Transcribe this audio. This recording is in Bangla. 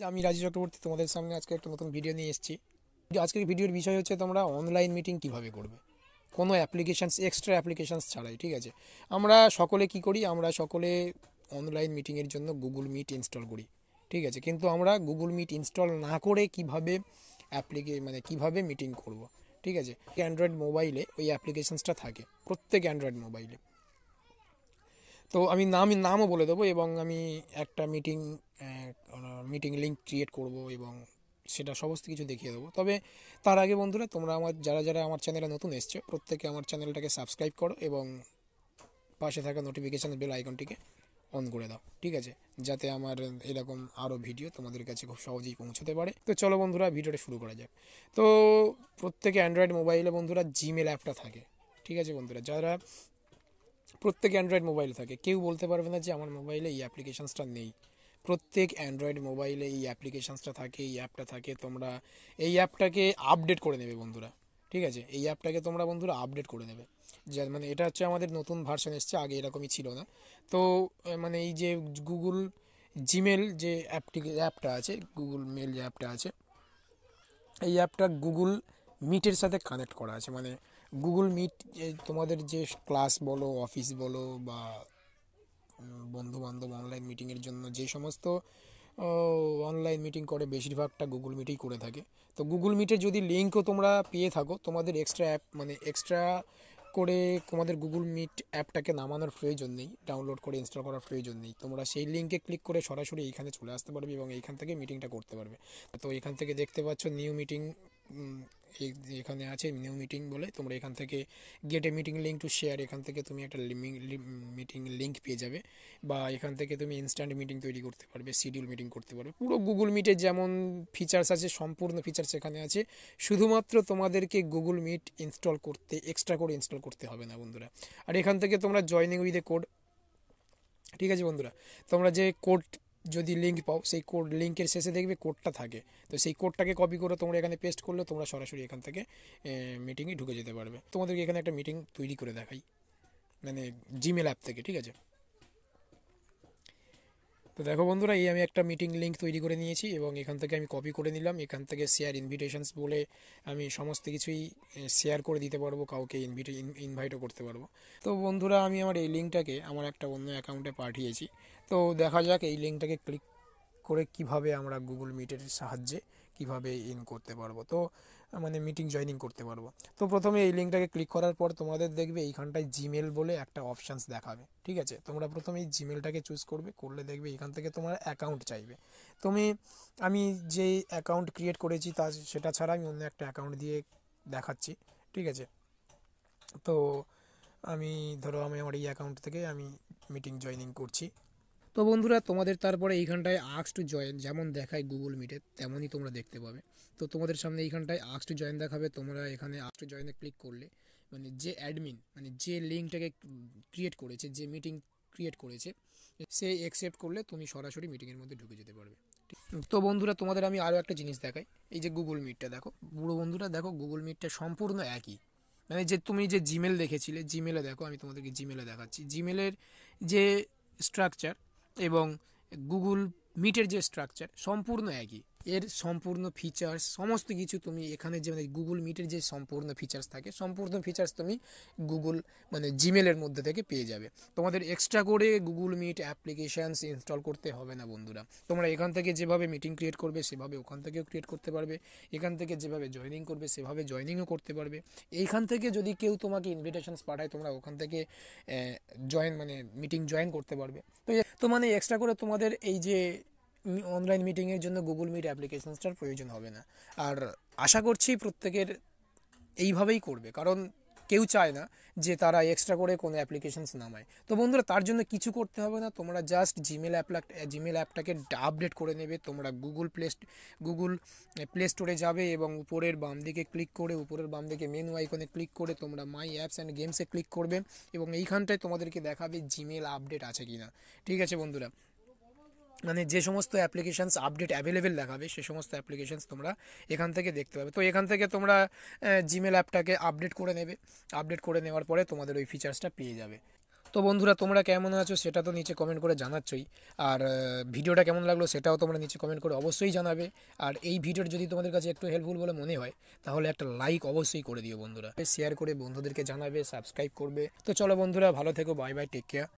যে আমি রাজি চক্রবর্তী তোমাদের সামনে আজকে একটা নতুন ভিডিও নিয়ে এসেছি আজকের ভিডিওর বিষয় হচ্ছে তোমরা অনলাইন মিটিং কিভাবে করবে কোনো অ্যাপ্লিকেশানস এক্সট্রা অ্যাপ্লিকেশানস ছাড়াই ঠিক আছে আমরা সকলে কি করি আমরা সকলে অনলাইন মিটিংয়ের জন্য গুগল মিট ইনস্টল করি ঠিক আছে কিন্তু আমরা গুগল মিট ইনস্টল না করে কিভাবে অ্যাপ্লিকে মানে কিভাবে মিটিং করব। ঠিক আছে অ্যান্ড্রয়েড মোবাইলে ওই অ্যাপ্লিকেশানসটা থাকে প্রত্যেক অ্যান্ড্রয়েড মোবাইলে তো আমি নাম নামও বলে দেবো এবং আমি একটা মিটিং মিটিং লিঙ্ক ক্রিয়েট করব এবং সেটা সমস্ত কিছু দেখিয়ে দেবো তবে তার আগে বন্ধুরা তোমরা আমার যারা যারা আমার চ্যানেলে নতুন এসছো প্রত্যেকে আমার চ্যানেলটাকে সাবস্ক্রাইব করো এবং পাশে থাকা নোটিফিকেশান বেল আইকনটিকে অন করে দাও ঠিক আছে যাতে আমার এরকম আরও ভিডিও তোমাদের কাছে খুব সহজেই পৌঁছতে পারে তো চলো বন্ধুরা ভিডিওটা শুরু করা যাক তো প্রত্যেকে অ্যান্ড্রয়েড মোবাইলে বন্ধুরা জিমেল অ্যাপটা থাকে ঠিক আছে বন্ধুরা যারা প্রত্যেকে অ্যান্ড্রয়েড মোবাইল থাকে কেউ বলতে পারবে না যে আমার মোবাইলে এই অ্যাপ্লিকেশানসটা নেই প্রত্যেক অ্যান্ড্রয়েড মোবাইলে এই অ্যাপ্লিকেশানসটা থাকে এই অ্যাপটা থাকে তোমরা এই অ্যাপটাকে আপডেট করে নেবে বন্ধুরা ঠিক আছে এই অ্যাপটাকে তোমরা বন্ধুরা আপডেট করে নেবে যার মানে এটা হচ্ছে আমাদের নতুন ভার্সন এসছে আগে এরকমই ছিল না তো মানে এই যে গুগল জিমেল যে অ্যাপটি অ্যাপটা আছে গুগল মেল যে অ্যাপটা আছে এই অ্যাপটা গুগল মিটের সাথে কানেক্ট করা আছে মানে গুগল মিট তোমাদের যে ক্লাস বলো অফিস বলো বা বন্ধুবান্ধব অনলাইন মিটিংয়ের জন্য যে সমস্ত অনলাইন মিটিং করে বেশিরভাগটা গুগল মিটেই করে থাকে তো গুগল মিটের যদি লিঙ্কও তোমরা পেয়ে থাকো তোমাদের এক্সট্রা অ্যাপ মানে এক্সট্রা করে তোমাদের গুগল মিট অ্যাপটাকে নামানোর প্রয়োজন নেই ডাউনলোড করে ইনস্টল করার প্রয়োজন নেই তোমরা সেই লিঙ্কে ক্লিক করে সরাসরি এইখানে চলে আসতে পারবে এবং এইখান থেকে মিটিংটা করতে পারবে তো এখান থেকে দেখতে পাচ্ছ নিউ মিটিং এখানে আছে নিউ মিটিং বলে তোমরা এখান থেকে গেটে মিটিং লিঙ্ক টু শেয়ার এখান থেকে তুমি একটা মিটিং লিঙ্ক পেয়ে যাবে বা এখান থেকে তুমি ইনস্ট্যান্ট মিটিং তৈরি করতে পারবে শিডিউল মিটিং করতে পারবে পুরো গুগল মিটের যেমন ফিচার্স আছে সম্পূর্ণ ফিচার্স এখানে আছে শুধুমাত্র তোমাদেরকে গুগল মিট ইনস্টল করতে এক্সট্রা করে ইনস্টল করতে হবে না বন্ধুরা আর এখান থেকে তোমরা জয়নিং উইথ এ কোড ঠিক আছে বন্ধুরা তোমরা যে কোড যদি লিঙ্ক পাও সেই কোড লিঙ্কের শেষে দেখবে কোডটা থাকে তো সেই কোডটাকে কপি করে তোমরা এখানে পেস্ট করলে তোমরা সরাসরি এখান থেকে মিটিংয়ে ঢুকে যেতে পারবে তোমাদেরকে এখানে একটা মিটিং তৈরি করে দেখাই মানে জিমেল অ্যাপ থেকে ঠিক আছে তো দেখো বন্ধুরা এই আমি একটা মিটিং লিঙ্ক তৈরি করে নিয়েছি এবং এখান থেকে আমি কপি করে নিলাম এখান থেকে শেয়ার ইনভিটেশনস বলে আমি সমস্ত কিছুই শেয়ার করে দিতে পারবো কাউকে ইনভিটে ইনভাইটও করতে পারবো তো বন্ধুরা আমি আমার এই লিঙ্কটাকে আমার একটা অন্য অ্যাকাউন্টে পাঠিয়েছি তো দেখা যাক এই লিঙ্কটাকে ক্লিক করে কিভাবে আমরা গুগল মিটের সাহায্যে কিভাবে ইন করতে পারবো তো মানে মিটিং জয়নিং করতে পারবো তো প্রথমে এই লিঙ্কটাকে ক্লিক করার পর তোমাদের দেখবে এইখানটায় জিমেল বলে একটা অপশানস দেখাবে ঠিক আছে তোমরা প্রথমে এই জিমেলটাকে চুজ করবে করলে দেখবে এখান থেকে তোমার অ্যাকাউন্ট চাইবে তুমি আমি যে অ্যাকাউন্ট ক্রিয়েট করেছি তা সেটা ছাড়া আমি অন্য একটা অ্যাকাউন্ট দিয়ে দেখাচ্ছি ঠিক আছে তো আমি ধরো আমি আমার এই অ্যাকাউন্ট থেকে আমি মিটিং জয়নিং করছি তো বন্ধুরা তোমাদের তারপরে এইখানটায় আক্স টু জয়েন যেমন দেখায় গুগল মিটে তেমনই তোমরা দেখতে পাবে তো তোমাদের সামনে এইখানটায় আক্স টু জয়েন দেখাবে তোমরা এখানে আক্স টু জয়েনে ক্লিক করলে মানে যে অ্যাডমিন মানে যে লিঙ্কটাকে ক্রিয়েট করেছে যে মিটিং ক্রিয়েট করেছে সে অ্যাকসেপ্ট করলে তুমি সরাসরি মিটিংয়ের মধ্যে ঢুকে যেতে পারবে তো বন্ধুরা তোমাদের আমি আরও একটা জিনিস দেখাই এই যে গুগল মিটটা দেখো বুড়ো বন্ধুরা দেখো গুগল মিটটা সম্পূর্ণ একই মানে যে তুমি যে জিমেল দেখেছিলে জিমেলে দেখো আমি তোমাদেরকে জিমেলে দেখাচ্ছি জিমেলের যে স্ট্রাকচার এবং গুগল মিটের যে স্ট্রাকচার সম্পূর্ণ একই এর সম্পূর্ণ ফিচার্স সমস্ত কিছু তুমি এখানে যে মানে গুগল মিটের যে সম্পূর্ণ ফিচার্স থাকে সম্পূর্ণ ফিচার্স তুমি গুগল মানে জিমেলের মধ্যে থেকে পেয়ে যাবে তোমাদের এক্সট্রা করে গুগল মিট অ্যাপ্লিকেশানস ইনস্টল করতে হবে না বন্ধুরা তোমরা এখান থেকে যেভাবে মিটিং ক্রিয়েট করবে সেভাবে ওখান থেকেও ক্রিয়েট করতে পারবে এখান থেকে যেভাবে জয়নিং করবে সেভাবে জয়নিংও করতে পারবে এইখান থেকে যদি কেউ তোমাকে ইনভিটেশনস পাঠায় তোমরা ওখান থেকে জয়েন মানে মিটিং জয়েন করতে পারবে তো তো মানে এক্সট্রা করে তোমাদের এই যে অনলাইন মিটিংয়ের জন্য গুগল মিট অ্যাপ্লিকেশনসটার প্রয়োজন হবে না আর আশা করছি প্রত্যেকের এইভাবেই করবে কারণ কেউ চায় না যে তারা এক্সট্রা করে কোনো অ্যাপ্লিকেশানস নামায় তো বন্ধুরা তার জন্য কিছু করতে হবে না তোমরা জাস্ট জিমেল অ্যাপ জিমেল অ্যাপটাকে আপডেট করে নেবে তোমরা গুগল প্লে গুগল প্লে স্টোরে যাবে এবং উপরের বাম দিকে ক্লিক করে উপরের বাম দিকে মেনু আইকনে ক্লিক করে তোমরা মাই অ্যাপস অ্যান্ড গেমসে ক্লিক করবে এবং এইখানটায় তোমাদেরকে দেখাবে জিমেল আপডেট আছে কি না ঠিক আছে বন্ধুরা মানে যে সমস্ত অ্যাপ্লিকেশানস আপডেট অ্যাভেলেবেল দেখাবে সে সমস্ত অ্যাপ্লিকেশানস তোমরা এখান থেকে দেখতে পাবে তো এখান থেকে তোমরা জিমেল অ্যাপটাকে আপডেট করে নেবে আপডেট করে নেওয়ার পরে তোমাদের ওই ফিচার্সটা পেয়ে যাবে তো বন্ধুরা তোমরা কেমন আছো সেটা তো নিচে কমেন্ট করে জানাচ্ছই আর ভিডিওটা কেমন লাগলো সেটাও তোমরা নিচে কমেন্ট করে অবশ্যই জানাবে আর এই ভিডিওর যদি তোমাদের কাছে একটু হেল্পফুল বলে মনে হয় তাহলে একটা লাইক অবশ্যই করে দিও বন্ধুরা শেয়ার করে বন্ধুদেরকে জানাবে সাবস্ক্রাইব করবে তো চলো বন্ধুরা ভালো থেকো বাই বাই টেক কেয়ার